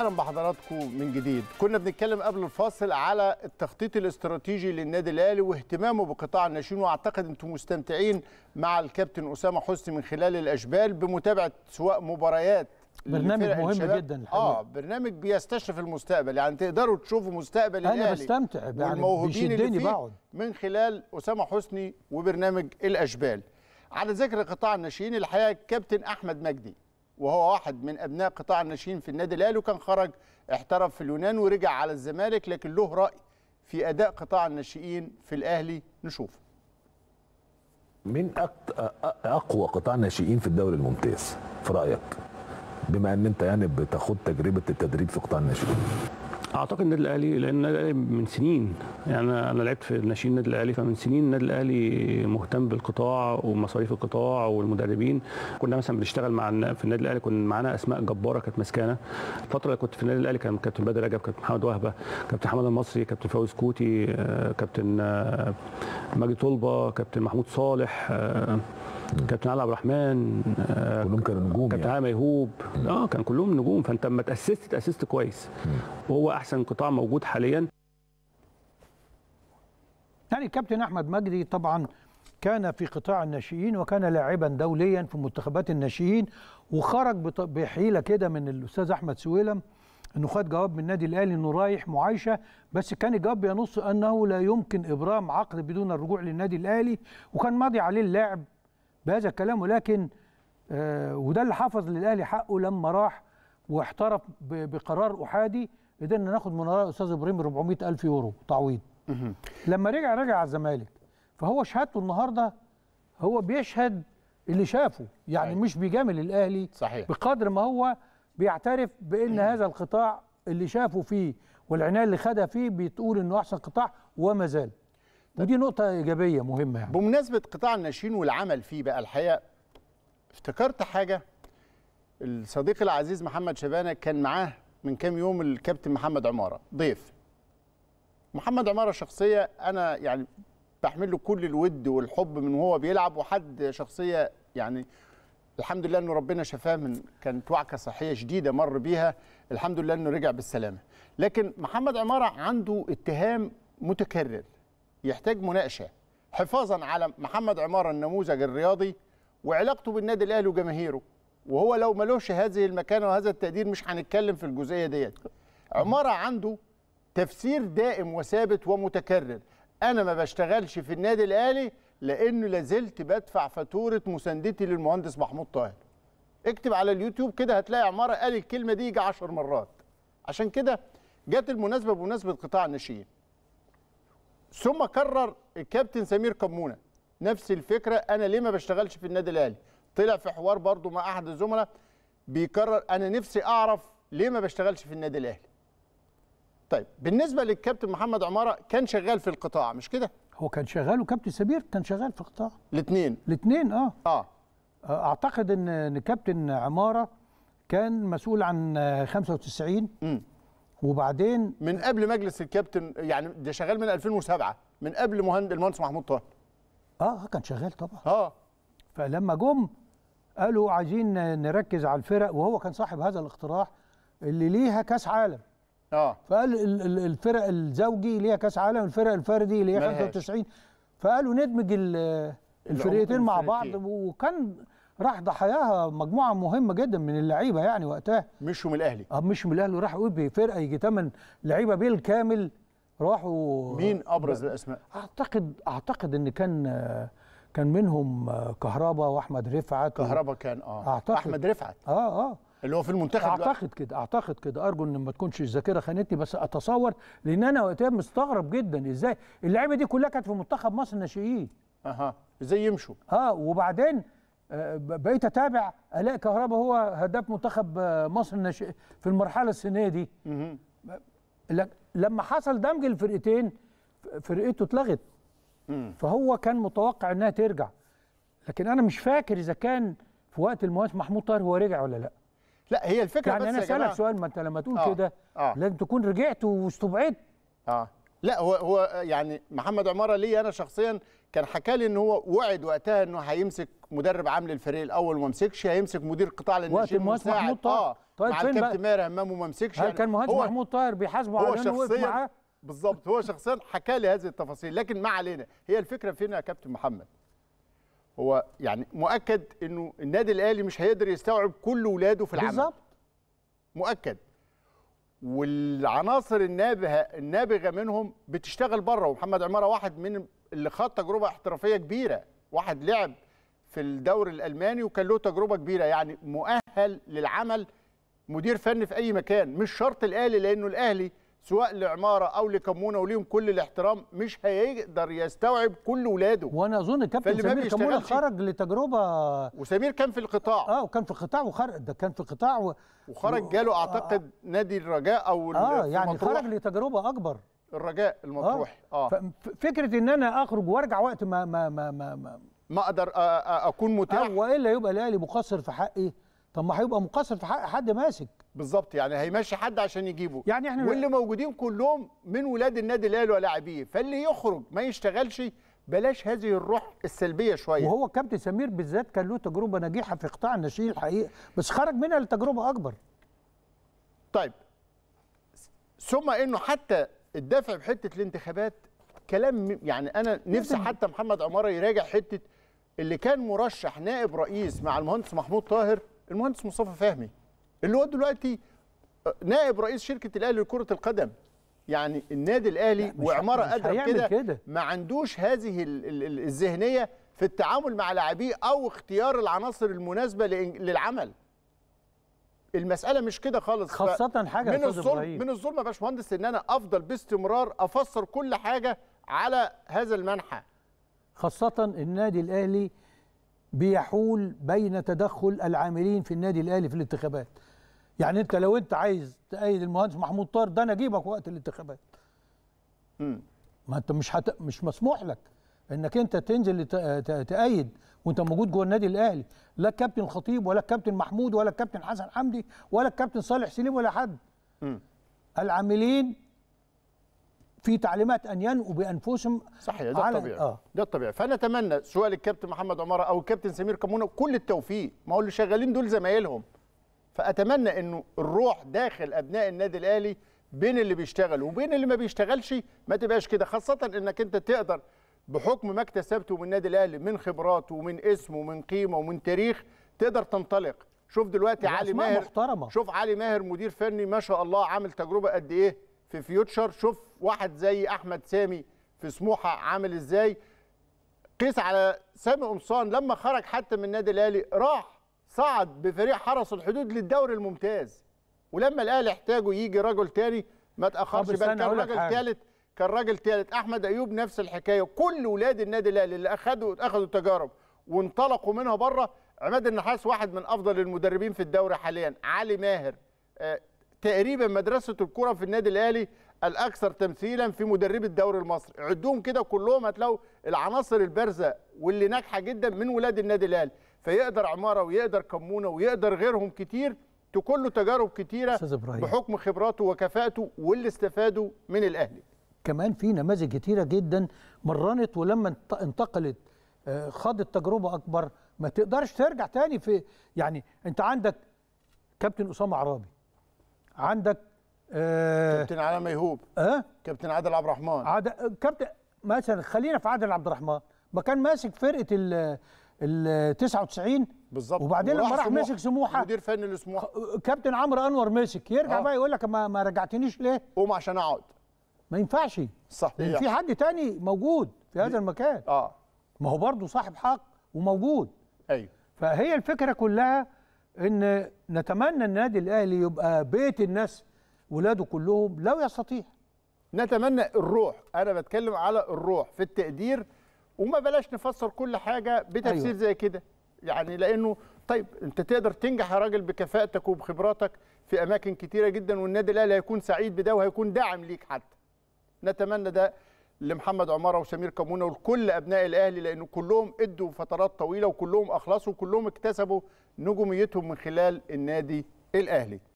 اهلا بحضراتكم من جديد كنا بنتكلم قبل الفاصل على التخطيط الاستراتيجي للنادي الاهلي واهتمامه بقطاع الناشئين واعتقد انتم مستمتعين مع الكابتن اسامه حسني من خلال الاشبال بمتابعه سواء مباريات برنامج مهم الشباب. جدا آه، الحقيقة. اه برنامج بيستشرف المستقبل يعني تقدروا تشوفوا مستقبل الاهلي انا بستمتع يعني بيشدني بقعد من خلال اسامه حسني وبرنامج الاشبال على ذكر قطاع الناشئين الحقيقه الكابتن احمد مجدي وهو واحد من ابناء قطاع الناشئين في النادي الاهلي وكان خرج احترف في اليونان ورجع على الزمالك لكن له راي في اداء قطاع الناشئين في الاهلي نشوف من اقوى قطاع الناشئين في الدوري الممتاز في رايك بما ان انت يعني بتاخد تجربه التدريب في قطاع الناشئين اعتقد النادي الاهلي لان النادي الاهلي من سنين يعني انا لعبت في ناشئين النادي الاهلي فمن سنين النادي الاهلي مهتم بالقطاع ومصاريف القطاع والمدربين كنا مثلا بنشتغل مع في النادي الاهلي كنا معانا اسماء جباره كانت ماسكانا الفتره اللي كنت في النادي الاهلي كان كابتن بدر رجب كابتن محمد وهبه كابتن حمد المصري كابتن فوز كوتي آه، كابتن آه، مجدي طلبه كابتن محمود صالح آه، كابتن علي عبد الرحمن آه، كلهم كانوا نجوم كابتن يعني. ميهوب اه كان كلهم نجوم فانت لما تاسست تاسست كويس وهو احسن قطاع موجود حاليا يعني الكابتن احمد مجدي طبعا كان في قطاع الناشئين وكان لاعبا دوليا في منتخبات الناشئين وخرج بحيله كده من الاستاذ احمد سويلم انه خد جواب من النادي الاهلي انه رايح معايشه بس كان الجواب بينص انه لا يمكن ابرام عقد بدون الرجوع للنادي الاهلي وكان ماضي عليه اللاعب بهذا الكلام ولكن آه، وده اللي حفظ للاهلي حقه لما راح واحترف بقرار احادي قدرنا ناخد من وراء الاستاذ ابراهيم 400000 يورو تعويض لما رجع رجع على الزمالك فهو شهادته النهارده هو بيشهد اللي شافه يعني مش بيجامل الاهلي صحيح. بقدر ما هو بيعترف بان هذا القطاع اللي شافه فيه والعنايه اللي خدها فيه بتقول انه احسن قطاع وما زال ودي طيب. نقطة إيجابية مهمة يعني. بمناسبة قطاع الناشئين والعمل فيه بقى الحقيقة افتكرت حاجة الصديق العزيز محمد شبانة كان معاه من كام يوم الكابتن محمد عمارة ضيف محمد عمارة شخصية أنا يعني بحمل له كل الود والحب من وهو بيلعب وحد شخصية يعني الحمد لله انه ربنا شفاه من كانت وعكه صحيه شديده مر بيها الحمد لله انه رجع بالسلامه لكن محمد عماره عنده اتهام متكرر يحتاج مناقشه حفاظا على محمد عمار النموذج الرياضي وعلاقته بالنادي الاهلي وجماهيره وهو لو ملوش هذه المكانه وهذا التقدير مش هنتكلم في الجزئيه ديت عماره عنده تفسير دائم وثابت ومتكرر انا ما بشتغلش في النادي الاهلي لانه لازلت بدفع فاتوره مساندتي للمهندس محمود طاهر اكتب على اليوتيوب كده هتلاقي عماره قال الكلمه دي يجي 10 مرات عشان كده جت المناسبه بمناسبه قطاع الناشئين ثم كرر الكابتن سمير كمونه نفس الفكره انا ليه ما بشتغلش في النادي الاهلي طلع في حوار برضه مع احد الزملاء بيكرر انا نفسي اعرف ليه ما بشتغلش في النادي الاهلي طيب بالنسبه للكابتن محمد عماره كان شغال في القطاع مش كده هو كان شغال وكابتن سمير كان شغال في القطاع الاثنين الاثنين آه. اه اه اعتقد ان كابتن عماره كان مسؤول عن 95 آه، امم وبعدين من قبل مجلس الكابتن يعني ده شغال من 2007 من قبل مهند المهندس محمود طه آه،, اه كان شغال طبعا اه فلما جم قالوا عايزين نركز على الفرق وهو كان صاحب هذا الاقتراح اللي ليها كاس عالم اه فقال الفرق الزوجي ليها كاس عالم الفرق الفردي ليها 95 فقالوا ندمج الفرقتين مع بعض وكان راح ضحاياها مجموعه مهمه جدا من اللعيبه يعني وقتها مشوا من الاهلي اه مشوا من الاهلي وراحوا بفرقه يجي ثمان لعيبه بالكامل راحوا مين ابرز الاسماء؟ اعتقد اعتقد ان كان آه، كان منهم آه، كهربا واحمد رفعت كهربا و... كان اه أعتقد احمد رفعت اه اه اللي هو في المنتخب اعتقد كده اعتقد كده ارجو ان ما تكونش الذاكره خانتني بس اتصور لان انا وقتها مستغرب جدا ازاي اللعيبه دي كلها كانت في منتخب مصر الناشئين اها ازاي يمشوا اه وبعدين آه، بقيت اتابع الاء كهربا هو هداف منتخب آه، مصر الناشئ في المرحله السنيه دي لما حصل دمج الفرقتين فرقته اتلغت فهو كان متوقع انها ترجع لكن انا مش فاكر اذا كان في وقت المواسم محمود طاهر هو رجع ولا لا لا هي الفكره يعني بس انا اسالك سؤال ما انت لما تقول آه. كده آه. لازم تكون رجعت واستبعدت اه لا هو هو يعني محمد عماره ليا انا شخصيا كان حكى لي ان هو وعد وقتها انه هيمسك مدرب عام للفريق الاول وما مسكش هيمسك مدير قطاع للنجيم وقت محمود طاهر اه طيب مع الكابتن ماهر همام وما مسكش هل يعني كان مهندس محمود طاهر بيحاسبه على انه وقف معاه بالظبط هو شخصيا حكى لي هذه التفاصيل لكن ما علينا هي الفكره فين يا كابتن محمد هو يعني مؤكد انه النادي الاهلي مش هيقدر يستوعب كل ولاده في العمل بالظبط مؤكد والعناصر النابغه النابغه منهم بتشتغل بره ومحمد عماره واحد من اللي خد تجربه احترافيه كبيره واحد لعب في الدوري الالماني وكان له تجربه كبيره يعني مؤهل للعمل مدير فني في اي مكان مش شرط الاهلي لانه الاهلي سواء لعماره او لكمونه وليهم كل الاحترام مش هيقدر يستوعب كل ولاده وانا اظن كابتن سمير كمونه خرج لتجربه وسمير كان في القطاع اه وكان في القطاع وخرج ده كان في القطاع و... وخرج جاله آه، اعتقد آه نادي الرجاء او اه يعني خرج لتجربه اكبر الرجاء آه، المطروح اه, آه. فكره ان انا اخرج وارجع وقت ما ما ما ما, ما, ما اقدر اكون متاح والا يبقى الاهلي مقصر في حقي طب ما هيبقى مقصر في حق حد ماسك بالظبط يعني هيمشي حد عشان يجيبه يعني احنا واللي م... موجودين كلهم من ولاد النادي الاهلي ولاعبيه فاللي يخرج ما يشتغلش بلاش هذه الروح السلبيه شويه وهو كابتن سمير بالذات كان له تجربه ناجحه في قطاع الناشئين الحقيقه بس خرج منها لتجربه اكبر طيب ثم انه حتى الدافع بحته الانتخابات كلام يعني انا نفسي حتى محمد عماره يراجع حته اللي كان مرشح نائب رئيس مع المهندس محمود طاهر المهندس مصطفى فهمي اللي هو دلوقتي آه، نائب رئيس شركه الاهلي لكره القدم يعني النادي الاهلي وعماره قادره كده, كده ما عندوش هذه الذهنيه في التعامل مع لاعبيه او اختيار العناصر المناسبه للعمل المساله مش كده خالص خاصه حاجه من الظلم من الظلم يا باشمهندس ان انا افضل باستمرار افسر كل حاجه على هذا المنحى خاصه النادي الاهلي بيحول بين تدخل العاملين في النادي الاهلي في الانتخابات يعني انت لو انت عايز تأيد المهندس محمود طار ده انا اجيبك وقت الانتخابات امم ما انت مش حت... مش مسموح لك انك انت تنزل لت... ت... تأيد وانت موجود جوه النادي الاهلي لا الكابتن خطيب ولا الكابتن محمود ولا الكابتن حسن حمدي ولا الكابتن صالح سليم ولا حد امم العاملين في تعليمات ان ينقوا بانفسهم صحيح ده الطبيعي آه. ده الطبيعي فنتمنى سواء للكابتن محمد عماره او الكابتن سمير كمونه كل التوفيق ما هو اللي شغالين دول زمايلهم فاتمنى انه الروح داخل ابناء النادي الاهلي بين اللي بيشتغل وبين اللي ما بيشتغلش ما تبقاش كده خاصه انك انت تقدر بحكم ما اكتسبته من النادي الاهلي من خبرات ومن اسم ومن قيمه ومن تاريخ تقدر تنطلق شوف دلوقتي علي ماهر محترمة. شوف علي ماهر مدير فني ما شاء الله عامل تجربه قد ايه في فيوتشر شوف واحد زي احمد سامي في سموحه عامل ازاي قيس على سامي قمصان لما خرج حتى من النادي الاهلي راح صعد بفريق حرس الحدود للدوري الممتاز ولما الاهلي احتاجه يجي رجل تاني ما تاخرش بقى كان راجل ثالث كان راجل ثالث احمد ايوب نفس الحكايه كل ولاد النادي الاهلي اللي اخذوا اخذوا تجارب وانطلقوا منها بره عماد النحاس واحد من افضل المدربين في الدوري حاليا علي ماهر آه، تقريبا مدرسه الكره في النادي الاهلي الاكثر تمثيلا في مدربي الدوري المصري عدوهم كده كلهم هتلاقوا العناصر البارزه واللي ناجحه جدا من ولاد النادي الاهلي فيقدر عماره ويقدر كمونه ويقدر غيرهم كتير تكون له تجارب كتيره بحكم خبراته وكفاءته واللي استفادوا من الاهلي كمان في نماذج كتيره جدا مرنت ولما انتقلت آه، خاضت تجربه اكبر ما تقدرش ترجع تاني في يعني انت عندك كابتن اسامه عرابي عندك آه كابتن علاء ميهوب اه كابتن عادل عبد الرحمن عاد... كابتن مثلا خلينا في عادل عبد الرحمن ما كان ماسك فرقه ال ال 99 بالظبط وبعدين لما راح مسك سموحه مدير فني لسموحه كابتن عمرو انور مسك يرجع آه. بقى يقول لك ما, ما رجعتنيش ليه؟ قوم عشان اقعد ما ينفعش صح يعني في حد تاني موجود في هذا المكان اه ما هو برضه صاحب حق وموجود ايوه فهي الفكره كلها ان نتمنى النادي الاهلي يبقى بيت الناس ولاده كلهم لو يستطيع نتمنى الروح انا بتكلم على الروح في التقدير وما بلاش نفسر كل حاجه بتفسير أيوة. زي كده يعني لانه طيب انت تقدر تنجح يا راجل بكفاءتك وبخبراتك في اماكن كتيره جدا والنادي الاهلي هيكون سعيد بده وهيكون داعم ليك حتى نتمنى ده لمحمد عماره وسمير كمونه ولكل ابناء الاهلي لانه كلهم ادوا فترات طويله وكلهم اخلصوا وكلهم اكتسبوا نجوميتهم من خلال النادي الاهلي